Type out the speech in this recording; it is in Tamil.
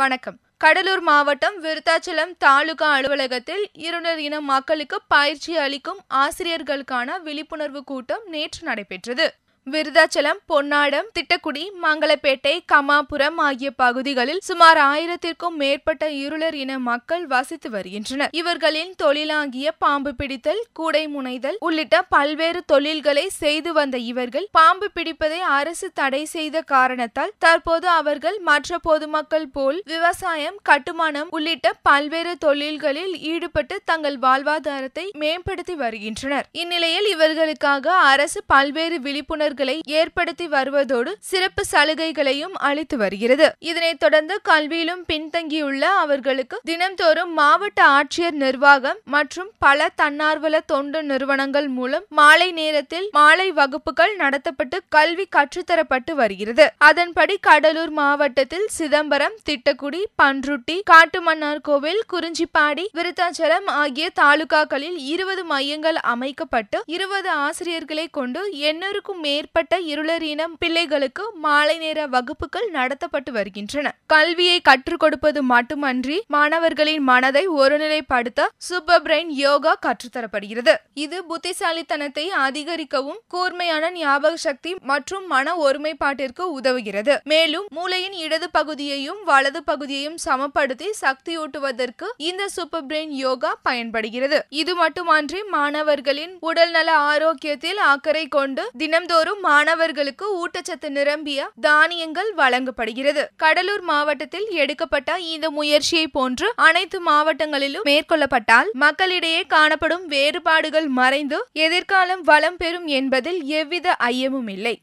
வணக்கம் கடலூர் மாவட்டம் விருத்தாச்சலம் தாலுகா அலுவலகத்தில் இருநர் இன மக்களுக்கு பயிற்சி அளிக்கும் ஆசிரியர்களுக்கான விழிப்புணர்வு கூட்டம் நேற்று நடைபெற்றது விருதாச்சலம் பொன்னாடம் திட்டக்குடி மங்களப்பேட்டை கமாபுரம் ஆகிய பகுதிகளில் சுமார் ஆயிரத்திற்கும் மேற்பட்ட இருளர் இன மக்கள் வசித்து வருகின்றனர் இவர்களின் தொழிலாகிய பாம்பு பிடித்தல் கூடை முனைதல் உள்ளிட்ட பல்வேறு தொழில்களை செய்து வந்த இவர்கள் பாம்பு பிடிப்பதை அரசு தடை செய்த காரணத்தால் தற்போது அவர்கள் மற்ற பொதுமக்கள் போல் விவசாயம் கட்டுமானம் உள்ளிட்ட பல்வேறு தொழில்களில் ஈடுபட்டு தங்கள் வாழ்வாதாரத்தை மேம்படுத்தி வருகின்றனர் இந்நிலையில் இவர்களுக்காக அரசு பல்வேறு விழிப்புணர்வு வாய்ப்புகளை ஏற்படுத்தி வருவதோடு சிறப்பு சலுகைகளையும் அளித்து வருகிறது இதனைத் தொடர்ந்து கல்வியிலும் பின்தங்கியுள்ள அவர்களுக்கு தினம்தோறும் மாவட்ட ஆட்சியர் நிர்வாகம் மற்றும் பல தன்னார்வல தொண்டு நிறுவனங்கள் மூலம் மாலை நேரத்தில் மாலை வகுப்புகள் நடத்தப்பட்டு கல்வி கற்றுத்தரப்பட்டு வருகிறது அதன்படி கடலூர் மாவட்டத்தில் சிதம்பரம் திட்டக்குடி பன்ருட்டி காட்டுமன்னார் கோவில் குறிஞ்சிப்பாடி விருத்தாச்சலம் ஆகிய தாலுகாக்களில் இருபது மையங்கள் அமைக்கப்பட்டு இருபது ஆசிரியர்களை கொண்டு எண்ணூறுக்கும் மேற்பட்ட மேற்பட்ட இருளர் இனம் பிள்ளைகளுக்கு மாலை நேர வகுப்புகள் நடத்தப்பட்டு வருகின்றன கல்வியை கற்றுக் கொடுப்பது மட்டுமன்றி மாணவர்களின் மனதை ஒருநிலைப்படுத்த சூப்பர் பிரெயின் யோகா கற்றுத்தரப்படுகிறது இது புத்திசாலித்தனத்தை அதிகரிக்கவும் கூர்மையான ஞாபக சக்தி மற்றும் மன ஒருமைப்பாட்டிற்கு உதவுகிறது மேலும் மூளையின் இடது பகுதியையும் வலது பகுதியையும் சமப்படுத்தி சக்தியூட்டுவதற்கு இந்த சூப்பர் பிரெயின் யோகா பயன்படுகிறது இது மட்டுமன்றி மாணவர்களின் உடல்நல ஆரோக்கியத்தில் அக்கறை கொண்டு தினம்தோறும் மாணவர்களுக்கு ஊட்டச்சத்து நிரம்பிய தானியங்கள் வழங்கப்படுகிறது கடலூர் மாவட்டத்தில் எடுக்கப்பட்ட இந்த முயற்சியை போன்று அனைத்து மாவட்டங்களிலும் மேற்கொள்ளப்பட்டால் மக்களிடையே காணப்படும் வேறுபாடுகள் மறைந்து எதிர்காலம் வளம் பெறும் என்பதில் எவ்வித ஐயமும் இல்லை